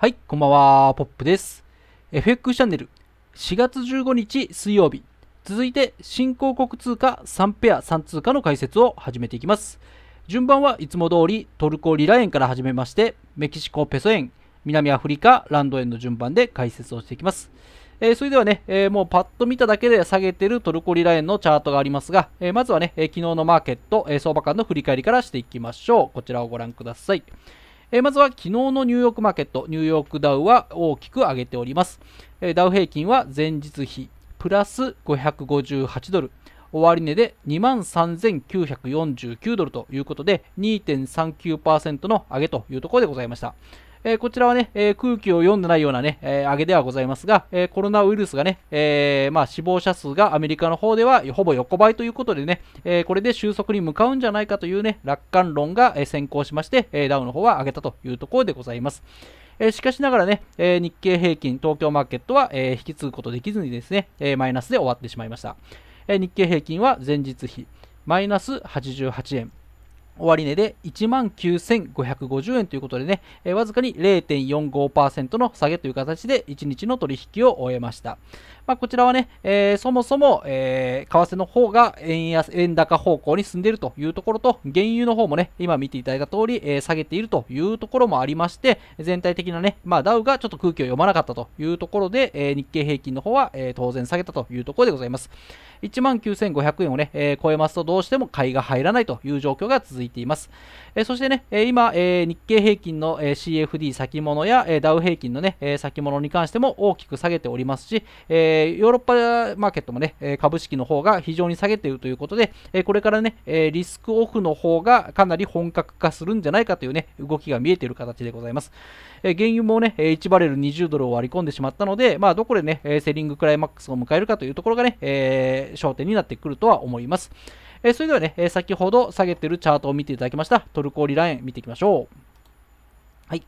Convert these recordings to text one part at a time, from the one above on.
はい、こんばんは、ポップです。FX チャンネル、4月15日水曜日、続いて新興国通貨3ペア3通貨の解説を始めていきます。順番はいつも通りトルコリラ円から始めまして、メキシコペソ円、南アフリカランド円の順番で解説をしていきます。えー、それではね、えー、もうパッと見ただけで下げてるトルコリラ円のチャートがありますが、えー、まずはね、え昨日のマーケット、え相場間の振り返りからしていきましょう。こちらをご覧ください。えまずは昨日のニューヨークマーケット、ニューヨークダウは大きく上げております。えダウ平均は前日比プラス558ドル、終値で23,949ドルということで、2.39%の上げというところでございました。えー、こちらはね、えー、空気を読んでないようなね、えー、上げではございますが、えコロナウイルスがね、えまあ、死亡者数がアメリカの方ではほぼ横ばいということでね、えこれで収束に向かうんじゃないかというね、楽観論が、え先行しまして、えダウの方は上げたというところでございます。えしかしながらね、え日経平均、東京マーケットは、え引き継ぐことできずにですね、えマイナスで終わってしまいました。え日経平均は前日比、マイナス88円。終値で19,550円ということでね、えー、わずかに0.45%の下げという形で1日の取引を終えました。まあ、こちらはね、えー、そもそも、えー、為替の方が円安円高方向に進んでいるというところと、原油の方もね、今見ていただいた通り、えー、下げているというところもありまして、全体的なね、まあ、ダウがちょっと空気を読まなかったというところで、えー、日経平均の方は、えー、当然下げたというところでございます。19,500円をね、えー、超えますとどうしても買いが入らないという状況が続いてています。えそしてね、え今、え日経平均の、え CFD 先物や、えダウ平均のね、え先物に関しても大きく下げておりますし、えヨーロッパマーケットもね、え株式の方が非常に下げているということで、えこれからね、えリスクオフの方がかなり本格化するんじゃないかというね、動きが見えている形でございます。え原油もね、1バレル20ドルを割り込んでしまったので、まあ、どこでね、セリングクライマックスを迎えるかというところがね、えー、焦点になってくるとは思います。えそれではね、え先ほど下げてるチャートを見ていただきました、トルコリラ円見ていきましょう。はい。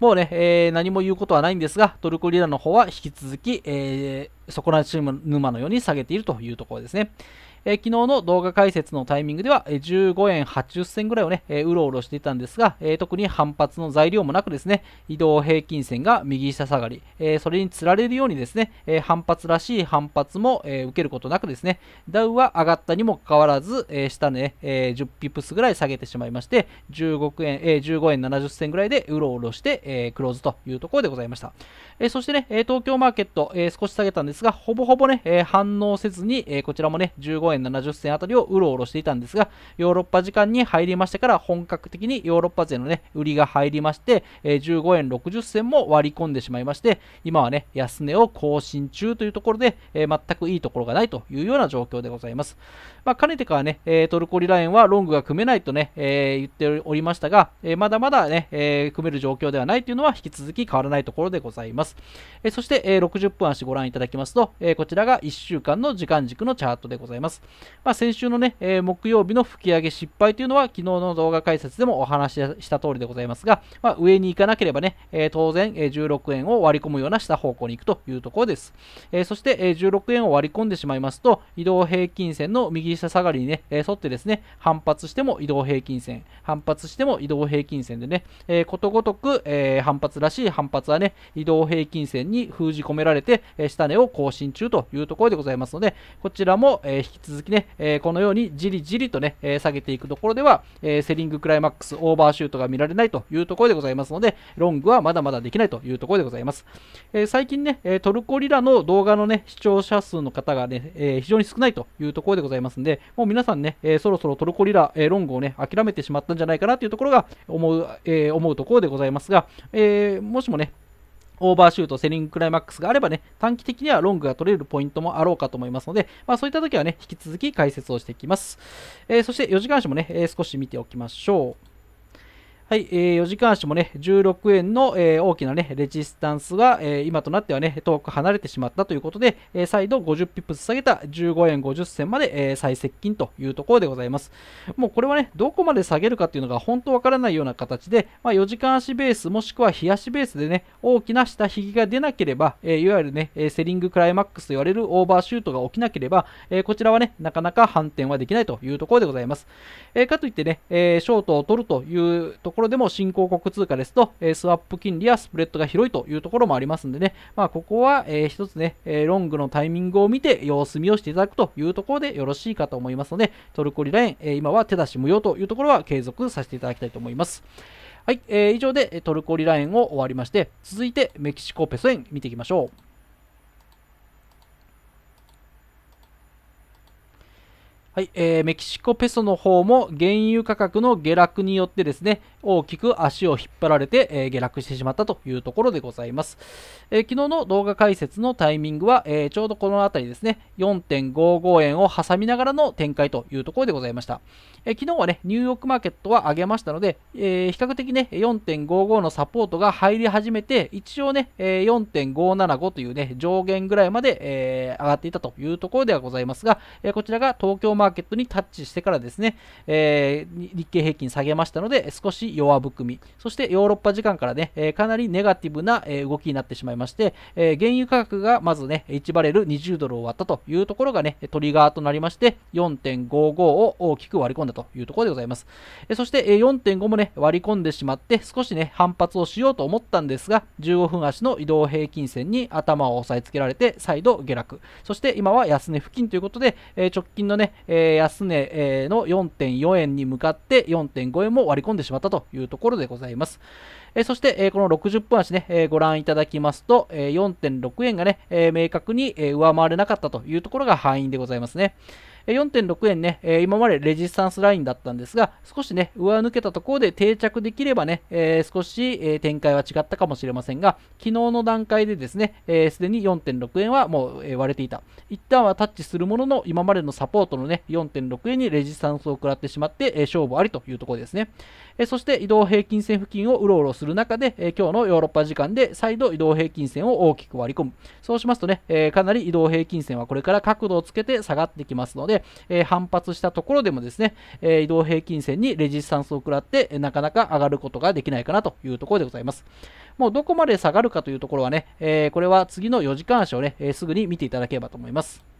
もうね、えー、何も言うことはないんですが、トルコリラの方は引き続き、えー、底なし沼のように下げているというところですね。えー、昨日の動画解説のタイミングでは、え15円80銭ぐらいをね、えうろうろしていたんですが、え特に反発の材料もなくですね、移動平均線が右下下がり、えそれにつられるようにですね、え反発らしい反発も、え受けることなくですね、ダウは上がったにもかかわらず、え下ね、え10ピプスぐらい下げてしまいまして、15円、え15円70銭ぐらいでうろうろして、えクローズというところでございました。えそしてね、東京マーケット、え少し下げたんですが、ほぼほぼね、え反応せずに、えこちらもね、15円円70銭あたりをうろうろしていたんですが、ヨーロッパ時間に入りましてから本格的にヨーロッパ勢のね、売りが入りまして、え15円60銭も割り込んでしまいまして、今はね、安値を更新中というところで、え全くいいところがないというような状況でございます。まあ、かねてからね、えトルコリラインはロングが組めないとね、え言っておりましたが、えまだまだね、え組める状況ではないというのは引き続き変わらないところでございます。えそして、え60分足ご覧いただきますと、えこちらが1週間の時間軸のチャートでございます。。まあ、先週のね、えー、木曜日の吹き上げ失敗というのは、昨日の動画解説でもお話しした通りでございますが、まあ、上に行かなければね、えー、当然、え16円を割り込むような下方向に行くというところです。えそして、え16円を割り込んでしまいますと、移動平均線の右下下がりにね、え沿ってですね、反発しても移動平均線、反発しても移動平均線でね、えことごとく、え反発らしい反発はね、移動平均線に封じ込められて、え下値を更新中というところでございますので、こちらも、え引き続きね、えー、このようにじりじりとね、えー、下げていくところでは、えー、セリングクライマックスオーバーシュートが見られないというところでございますので、ロングはまだまだできないというところでございます。え最近ね、トルコリラの動画のね、視聴者数の方がね、え非常に少ないというところでございますので、もう皆さんね、えそろそろトルコリラ、えロングをね、諦めてしまったんじゃないかなというところが思う、え思うところでございますが、えもしもね、オーバーシュート、セリングクライマックスがあればね、短期的にはロングが取れるポイントもあろうかと思いますので、まあ、そういった時はね、引き続き解説をしていきます。えー、そして4時間足もね、えー、少し見ておきましょう。はい、えー、4時間足もね、16円の、えー、大きなね、レジスタンスが、えー、今となってはね、遠く離れてしまったということで、えー、再度50ピップス下げた15円50銭まで、えー、再接近というところでございます。もうこれはね、どこまで下げるかっていうのが本当わからないような形で、まあ、4時間足ベースもしくは日足ベースでね、大きな下髭が出なければ、えー、いわゆるね、セリングクライマックスと言われるオーバーシュートが起きなければ、えー、こちらはね、なかなか反転はできないというところでございます。えー、かといってね、えー、ショートを取るというところころでも新興国通貨ですと、えスワップ金利やスプレッドが広いというところもありますんでね、まあ、ここは、えー、一つね、えロングのタイミングを見て様子見をしていただくというところでよろしいかと思いますので、トルコリラ円、え今は手出し無用というところは継続させていただきたいと思います。はい、えー、以上でトルコリラ円を終わりまして、続いてメキシコペソ円見ていきましょう。はい、えー、メキシコペソの方も原油価格の下落によってですね、大きく足を引っ張られて、えー、下落してしまったというところでございます。えー、昨日の動画解説のタイミングは、えー、ちょうどこの辺りですね、4.55円を挟みながらの展開というところでございました。え昨日はね、ニューヨークマーケットは上げましたので、え比較的ね、4.55のサポートが入り始めて、一応ね、え4.575というね、上限ぐらいまで、え上がっていたというところではございますが、えこちらが東京マーケットマーケットにタッチしてからですね、えー、日経平均下げましたので、少し弱含み、そしてヨーロッパ時間からね、えかなりネガティブな、え動きになってしまいまして、え原油価格がまずね、1バレル20ドルを割ったというところがね、トリガーとなりまして、4.55を大きく割り込んだというところでございます。えそして、え4.5もね、割り込んでしまって、少しね、反発をしようと思ったんですが、15分足の移動平均線に頭を押さえつけられて、再度下落。そして今は安値付近ということで、え直近のね、え安値の4.4円に向かって4.5円も割り込んでしまったというところでございます。えそして、えこの60分足ね、えご覧いただきますと、え4.6円がね、え明確に、え上回れなかったというところが範囲でございますね。4.6円ね、え今までレジスタンスラインだったんですが、少しね、上抜けたところで定着できればね、え少し、え展開は違ったかもしれませんが、昨日の段階でですね、す、えー、で、に4.6円はもう、え割れていた。一旦はタッチするものの、今までのサポートのね、4.6円にレジスタンスを食らってしまって、え勝負ありというところですね。えそして移動平均線付近をうろうろする中で、え今日のヨーロッパ時間で再度移動平均線を大きく割り込む。そうしますとね、えかなり移動平均線はこれから角度をつけて下がってきますので、で、え反発したところでもですね、え移動平均線にレジスタンスを食らって、なかなか上がることができないかなというところでございます。もうどこまで下がるかというところはね、えこれは次の4時間足をね、えすぐに見ていただければと思います。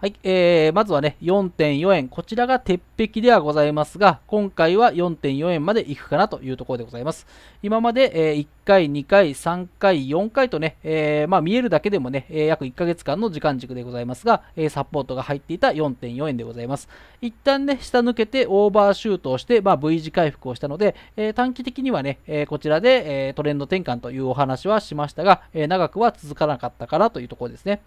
はい、えー、まずはね、4.4円。こちらが鉄壁ではございますが、今回は4.4円まで行くかなというところでございます。今まで、えー、1回、2回、3回、4回とね、えー、まあ、見えるだけでもね、えー、約1ヶ月間の時間軸でございますが、えサポートが入っていた4.4円でございます。一旦ね、下抜けてオーバーシュートをして、まあ、V 字回復をしたので、え短期的にはね、えこちらで、えトレンド転換というお話はしましたが、え長くは続かなかったかなというところですね。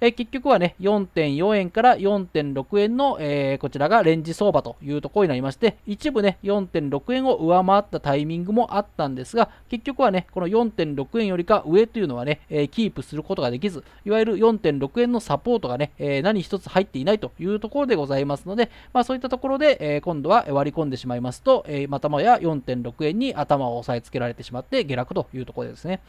え結局はね、4.4円円から4.6円の、えー、こちらがレンジ相場というところになりまして、一部ね、4.6円を上回ったタイミングもあったんですが、結局はね、この4.6円よりか上というのはね、えー、キープすることができず、いわゆる4.6円のサポートがね、えー、何一つ入っていないというところでございますので、まあ、そういったところで、えー、今度は割り込んでしまいますと、えー、またもや4.6円に頭を押さえつけられてしまって下落というところですね。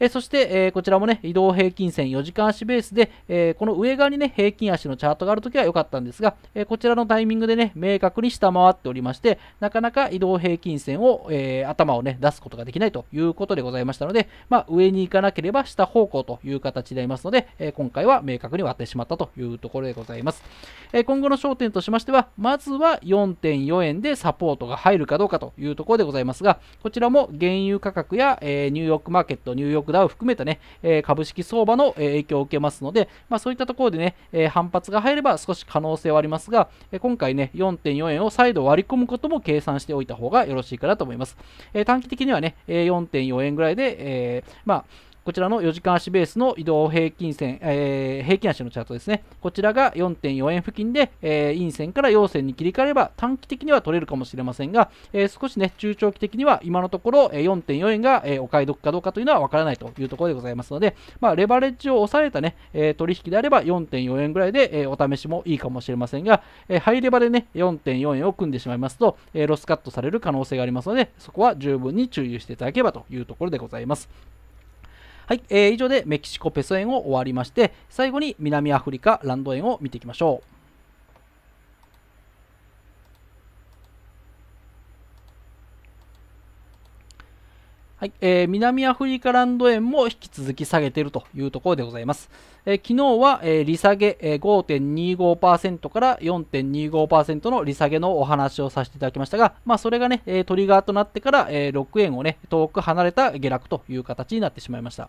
えそして、えこちらもね、移動平均線4時間足ベースで、えこの上側にね、平均足ののチャートがあるときは良かったんですが、えこちらのタイミングでね、明確に下回っておりまして、なかなか移動平均線を、え頭をね、出すことができないということでございましたので、まあ、上に行かなければ下方向という形になりますので、え今回は明確に割ってしまったというところでございます。え今後の焦点としましては、まずは4.4円でサポートが入るかどうかというところでございますが、こちらも原油価格や、えニューヨークマーケット、ニューヨークダウ含めたね、え株式相場の影響を受けますので、まあ、そういったところでね、え反発が入れば少し可能性はありますが、え今回ね、4.4円を再度割り込むことも計算しておいた方がよろしいかなと思います。え短期的にはね、え4.4円ぐらいで、えまあ、こちらの4時間足ベースの移動平均線、えー、平均足のチャートですね。こちらが4.4円付近で、えー、陰線から陽線に切り替えれば短期的には取れるかもしれませんが、えー、少しね、中長期的には今のところ、4.4円が、お買い得かどうかというのは分からないというところでございますので、まあ、レバレッジを抑えたね、取引であれば4.4円ぐらいで、お試しもいいかもしれませんが、ハイレバでね、4.4円を組んでしまいますと、ロスカットされる可能性がありますので、そこは十分に注意していただければというところでございます。はい、えー、以上でメキシコペソ円を終わりまして最後に南アフリカランド円を見ていきましょうはい、えー、南アフリカランド円も引き続き下げているというところでございます。えー、昨日は、えー、利下げ、ー、5.25%から4.25%の利下げのお話をさせていただきましたが、まあ、それがね、トリガーとなってから、えー、6円をね、遠く離れた下落という形になってしまいました。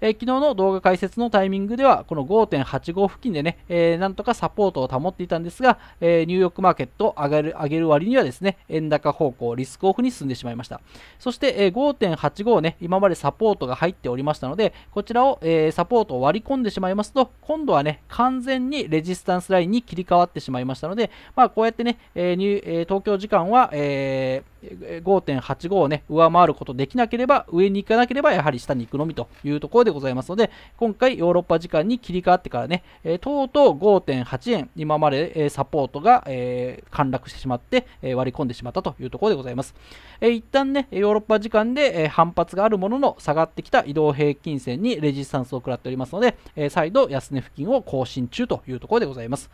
えー、昨日の動画解説のタイミングでは、この5.85付近でね、えー、なんとかサポートを保っていたんですが、えー、ニューヨークマーケットを上げる上げる割にはですね、円高方向、リスクオフに進んでしまいました。そして、えー、5.85 8をね、今までサポートが入っておりましたので、こちらを、えー、サポートを割り込んでしまいますと、今度はね、完全にレジスタンスラインに切り替わってしまいましたので、まあ、こうやってね、えーえー、東京時間は、えー、5.85をね、上回ることできなければ、上に行かなければ、やはり下に行くのみというところでございますので、今回ヨーロッパ時間に切り替わってからね、えー、とうとう5.8円、今まで、えー、サポートが、えー、陥落してしまって、えー、割り込んでしまったというところでございます。えー、一旦ね、ヨーロッパ時間で、えー、反発があるものの下がってきた移動平均線にレジスタンスを食らっておりますので、えー、再度安値付近を更新中というところでございます。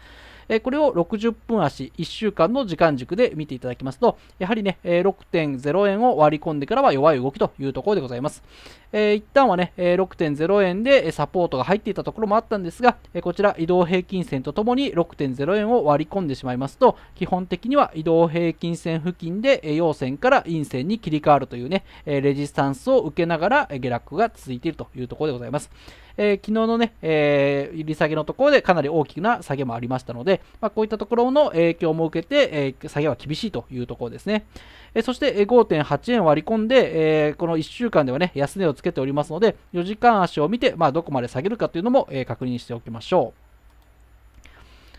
えこれを60分足1週間の時間軸で見ていただきますと、やはりね、え6.0円を割り込んでからは弱い動きというところでございます。えー、一旦はね、え6.0円でサポートが入っていたところもあったんですが、えこちら移動平均線とともに6.0円を割り込んでしまいますと、基本的には移動平均線付近で陽線から陰線に切り替わるというね、レジスタンスを受けながら下落が続いているというところでございます。えー、昨日のね、えー、利下げのところでかなり大きな下げもありましたので、まあ、こういったところの影響も受けて、えー、下げは厳しいというところですね。えー、そして5.8円割り込んで、えー、この1週間ではね、安値をつけておりますので、4時間足を見て、まあ、どこまで下げるかというのも、えー、確認しておきましょう。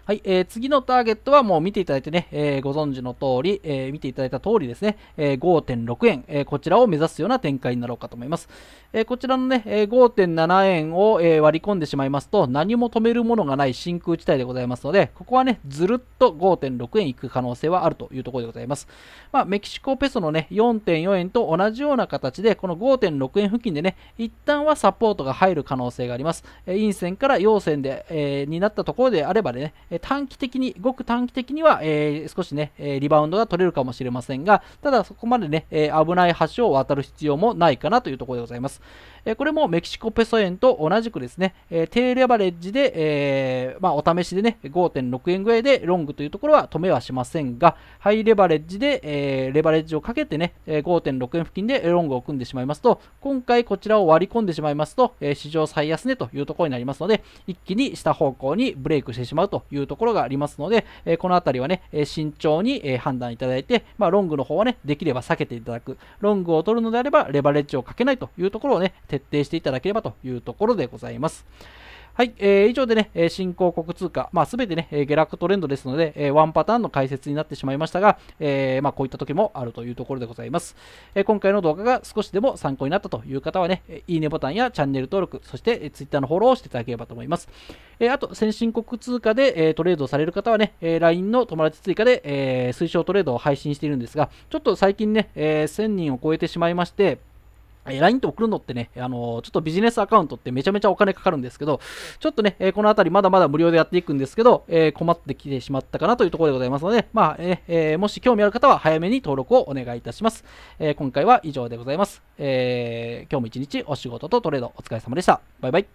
はい、えー、次のターゲットはもう見ていただいてね、えー、ご存知の通り、えー、見ていただいた通りですね、え5.6円、えこちらを目指すような展開になろうかと思います。えこちらのね、え5.7円を、え割り込んでしまいますと、何も止めるものがない真空地帯でございますので、ここはね、ずるっと5.6円いく可能性はあるというところでございます。まあ、メキシコペソのね、4.4円と同じような形で、この5.6円付近でね、一旦はサポートが入る可能性があります。え陰線から陽線で、えになったところであればね、短期的に、ごく短期的には、えー、少しね、リバウンドが取れるかもしれませんが、ただそこまでね、え危ない橋を渡る必要もないかなというところでございます。えこれもメキシコペソ円と同じくですね、え低レバレッジで、えまあ、お試しでね、5.6円ぐらいでロングというところは止めはしませんが、ハイレバレッジで、えレバレッジをかけてね、5.6円付近でロングを組んでしまいますと、今回こちらを割り込んでしまいますと、え史上最安値というところになりますので、一気に下方向にブレイクしてしまうというところがありますので、えこの辺りはね、え慎重に、え判断いただいて、まあ、ロングの方はね、できれば避けていただく。ロングを取るのであれば、レバレッジをかけないというところをね、徹底していただければというところでございます。はい、えー、以上でね、新興国通貨、まあ、全てね、下落トレンドですので、えワンパターンの解説になってしまいましたが、えー、まあ、こういった時もあるというところでございます、え今回の動画が少しでも参考になったという方はね、いいねボタンやチャンネル登録、そして Twitter のフォローをしていただければと思います。えあと、先進国通貨で、えトレードされる方はね、え LINE の友達追加で、え推奨トレードを配信しているんですが、ちょっと最近ね、え1000人を超えてしまいまして、LINE って送るのってね、あのー、ちょっとビジネスアカウントってめちゃめちゃお金かかるんですけど、ちょっとね、えー、このあたりまだまだ無料でやっていくんですけど、えー、困ってきてしまったかなというところでございますので、まあ、えー、もし興味ある方は早めに登録をお願いいたします。え今回は以上でございます。え今日も一日お仕事とトレードお疲れ様でした。バイバイ。